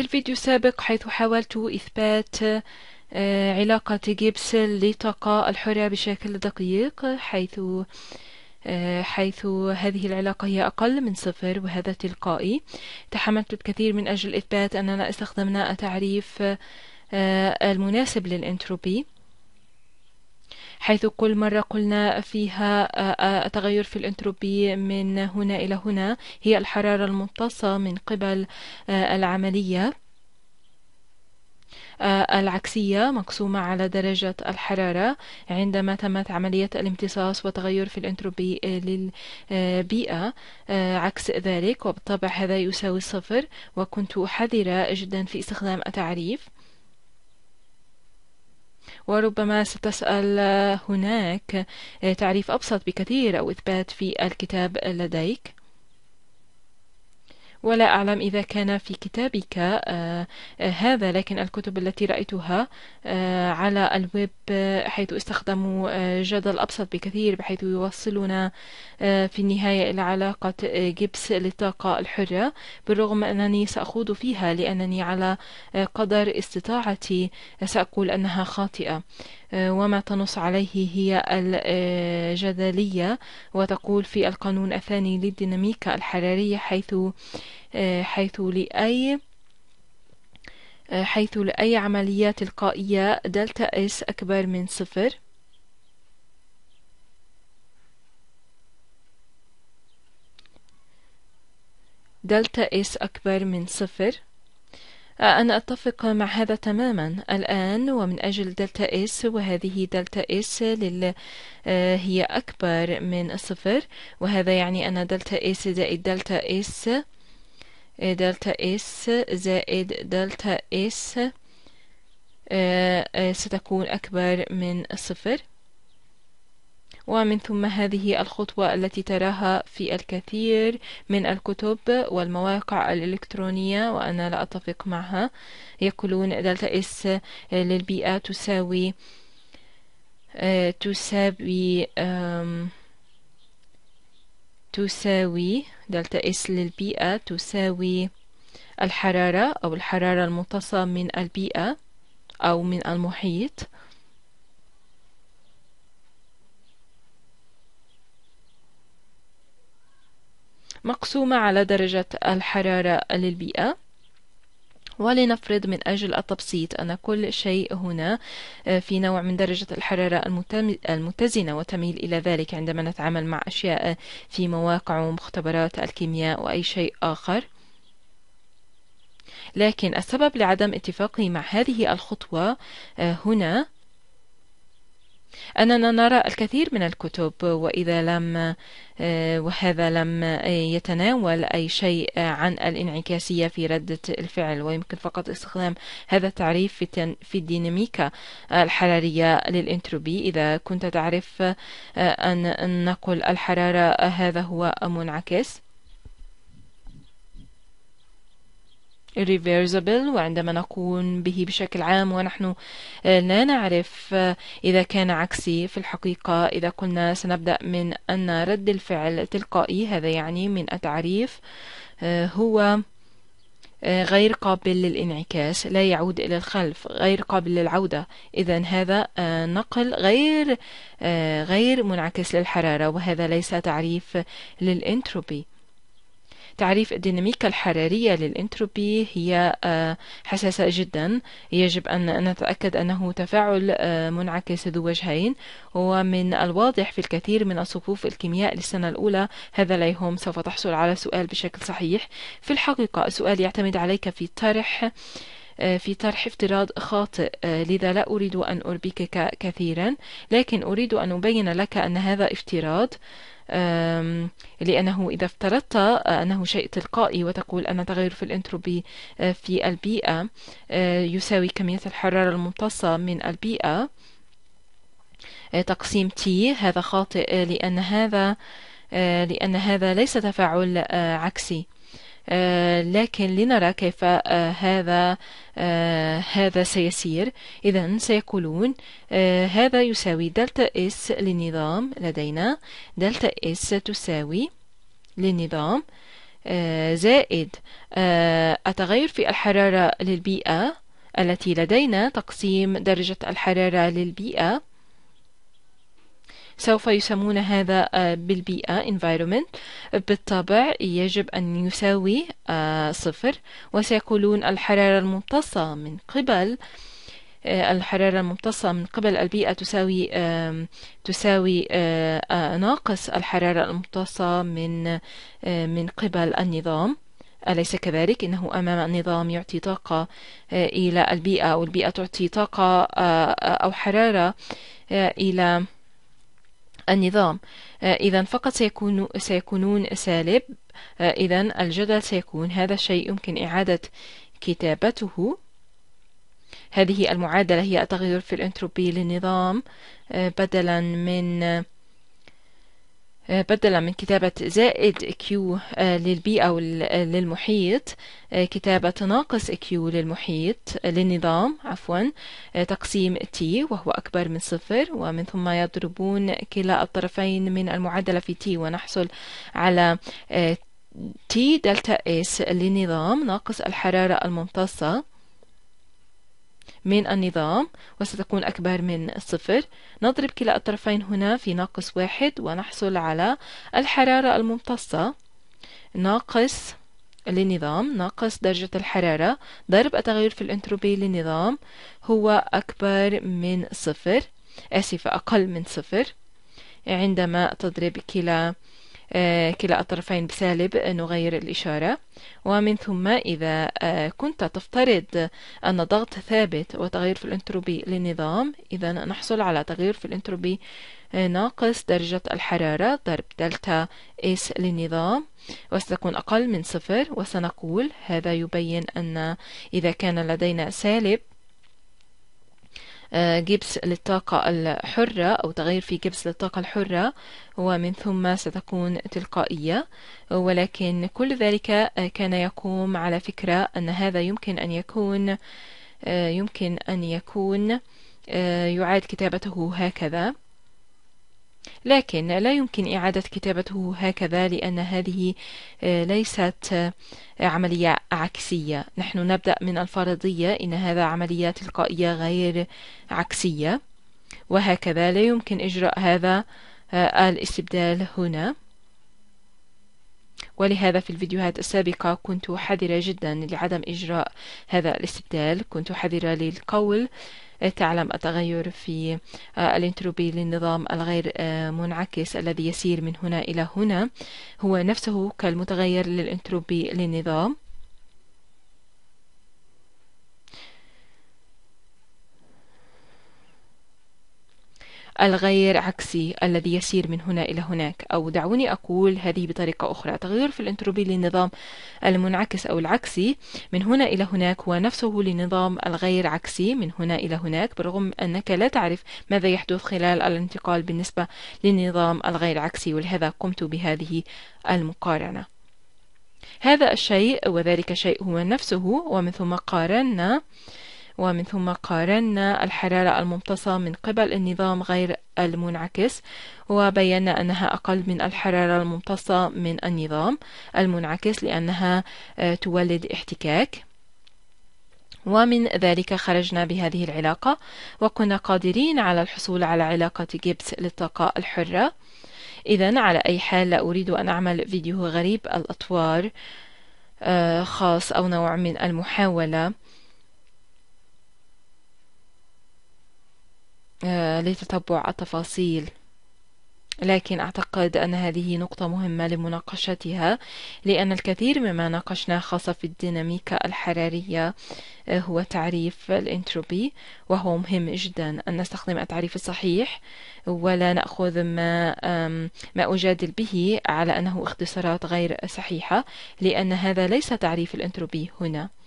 في الفيديو السابق حيث حاولت إثبات آه، علاقة جيبس للطاقة الحرة بشكل دقيق حيث آه، حيث هذه العلاقة هي أقل من صفر وهذا تلقائي تحملت الكثير من أجل إثبات أننا استخدمنا التعريف آه، المناسب للإنتروبي حيث كل مرة قلنا فيها آه، آه، تغير في الانتروبي من هنا إلى هنا هي الحرارة الممتصة من قبل آه، العملية العكسية مقسومة على درجة الحرارة عندما تمت عملية الامتصاص وتغير في الانتروبي للبيئة عكس ذلك وبالطبع هذا يساوي صفر وكنت حذرة جدا في استخدام التعريف وربما ستسأل هناك تعريف أبسط بكثير أو إثبات في الكتاب لديك ولا أعلم إذا كان في كتابك آه، آه، هذا لكن الكتب التي رأيتها آه، على الويب حيث استخدموا جدل أبسط بكثير بحيث يوصلنا في النهاية إلى علاقة جبس للطاقة الحرة بالرغم أنني سأخوض فيها لأنني على قدر استطاعتي سأقول أنها خاطئة آه، وما تنص عليه هي الجدلية وتقول في القانون الثاني للديناميكا الحرارية حيث آه، حيث لأي آه، حيث لأي عملية تلقائية دلتا اس أكبر من صفر دلتا اس أكبر من صفر آه، أنا أتفق مع هذا تماما الآن ومن أجل دلتا إس وهذه دلتا إس لل... آه، هي أكبر من الصفر وهذا يعني أن دلتا إس زائد دلتا إس آه، دلتا إس زائد دلتا إس ستكون أكبر من الصفر ومن ثم هذه الخطوة التي تراها في الكثير من الكتب والمواقع الإلكترونية وأنا لا أتفق معها يقولون دلتا إس للبيئة تساوي آه، تساوي تساوي دلتا اس للبيئة تساوي الحرارة أو الحرارة الممتصة من البيئة أو من المحيط مقسومة على درجة الحرارة للبيئة ولنفرض من أجل التبسيط أن كل شيء هنا آه، في نوع من درجة الحرارة المتزنة وتميل إلى ذلك عندما نتعامل مع أشياء آه، في مواقع ومختبرات الكيمياء وأي شيء آخر لكن السبب لعدم اتفاقي مع هذه الخطوة آه، هنا أننا نرى الكثير من الكتب وإذا لم آه، وهذا لم آه، يتناول أي شيء آه، عن الانعكاسية في ردة الفعل ويمكن فقط استخدام هذا التعريف في الديناميكا الحرارية للإنتروبي إذا كنت تعرف أن نقل الحرارة هذا هو منعكس irreversible وعندما نقوم به بشكل عام ونحن آه، لا نعرف آه، إذا كان عكسي في الحقيقة إذا قلنا سنبدأ من أن رد الفعل تلقائي هذا يعني من التعريف آه، هو غير قابل للانعكاس لا يعود إلى الخلف غير قابل للعودة إذا هذا نقل غير غير منعكس للحرارة وهذا ليس تعريف للإنتروبي تعريف الديناميكا الحرارية للإنتروبي هي آه، حساسة جدا يجب أن نتأكد أنه تفاعل آه، منعكس ذو وجهين ومن الواضح في الكثير من الصفوف الكيمياء للسنة الأولى هذا لا يهم سوف تحصل على سؤال بشكل صحيح في الحقيقة السؤال يعتمد عليك في طرح آه، في طرح افتراض خاطئ لذا لا أريد أن أربكك كثيرا لكن أريد أن أبين لك أن هذا افتراض لأنه إذا افترضت آه، أنه شيء تلقائي وتقول أن تغير في الانتروبي آه، في البيئة آه، يساوي كمية الحرارة الممتصة من البيئة تقسيم T هذا خاطئ لأن هذا لأن هذا ليس تفاعل عكسي آه، لكن لنرى كيف آه، هذا آه، هذا سيسير إذا سيقولون هذا يساوي دلتا اس للنظام لدينا دلتا اس تساوي للنظام زائد التغير في الحرارة للبيئة التي لدينا تقسيم درجة الحرارة للبيئة سوف يسمون هذا آه، بالبيئة environment بالطبع يجب أن يساوي آه، صفر وسيقولون الحرارة الممتصة من قبل آه، الحرارة الممتصة من قبل البيئة تساوي تساوي ناقص الحرارة الممتصة من من قبل النظام أليس كذلك؟ إنه أمام النظام يعطي طاقة إلى البيئة والبيئة تعطي طاقة أو حرارة إلى النظام آه، إذا فقط سيكون سيكونون سالب آه، إذا الجدل سيكون هذا الشيء يمكن إعادة كتابته هذه المعادلة هي التغير في الانتروبي للنظام آه، بدلا من آه، بدلا من كتابة زائد Q آه، للبيئة أو آه، للمحيط كتابة ناقص Q للمحيط للنظام عفوا تقسيم T وهو أكبر من صفر ومن ثم يضربون كلا الطرفين من المعادلة في T ونحصل على T دلتا S للنظام ناقص الحرارة الممتصة من النظام وستكون أكبر من صفر نضرب كلا الطرفين هنا في ناقص واحد ونحصل على الحرارة الممتصة ناقص للنظام ناقص درجة الحرارة ضرب التغير في الانتروبي للنظام هو أكبر من صفر آسفة أقل من صفر عندما تضرب كلا آه، كلا الطرفين بسالب آه، نغير الإشارة ومن ثم إذا آه، كنت تفترض أن ضغط ثابت وتغير في الانتروبي للنظام إذا نحصل على تغير في الانتروبي ناقص درجة الحرارة ضرب دلتا اس للنظام وستكون أقل من صفر وسنقول هذا يبين أن إذا كان لدينا سالب آه، جبس للطاقة الحرة أو تغير في جبس للطاقة الحرة ومن ثم ستكون تلقائية ولكن كل ذلك آه، كان يقوم على فكرة أن هذا يمكن أن يكون آه، يمكن أن يكون يعاد كتابته هكذا لكن لا يمكن إعادة كتابته هكذا لأن هذه آه، ليست آه، عملية عكسية نحن نبدأ من الفرضية إن هذا عملية تلقائية غير عكسية وهكذا لا يمكن إجراء هذا آه، الاستبدال هنا ولهذا في الفيديوهات السابقة كنت حذرة جدا لعدم إجراء هذا الاستبدال كنت حذرة للقول تعلم التغير في آه، الانتروبي للنظام الغير آه، منعكس الذي يسير من هنا إلى هنا هو نفسه كالمتغير للانتروبي للنظام الغير عكسي الذي يسير من هنا إلى هناك أو دعوني أقول هذه بطريقة أخرى تغير في الانتروبي للنظام المنعكس أو العكسي من هنا إلى هناك هو نفسه لنظام الغير عكسي من هنا إلى هناك برغم أنك لا تعرف ماذا يحدث خلال الانتقال بالنسبة للنظام الغير عكسي ولهذا قمت بهذه المقارنة هذا الشيء وذلك الشيء هو نفسه ومن ثم قارنا ومن ثم قارنا الحرارة الممتصة من قبل النظام غير المنعكس وبينا أنها أقل من الحرارة الممتصة من النظام المنعكس لأنها آه، تولد احتكاك ومن ذلك خرجنا بهذه العلاقة وكنا قادرين على الحصول على علاقة جيبس للطاقة الحرة إذا على أي حال لا أريد أن أعمل فيديو غريب الأطوار آه، خاص أو نوع من المحاولة آه، لتتبع التفاصيل لكن أعتقد أن هذه نقطة مهمة لمناقشتها لأن الكثير مما ناقشناه خاصة في الديناميكا الحرارية آه، هو تعريف الانتروبي وهو مهم جدا أن نستخدم التعريف الصحيح ولا نأخذ ما ما أجادل به على أنه اختصارات غير صحيحة لأن هذا ليس تعريف الانتروبي هنا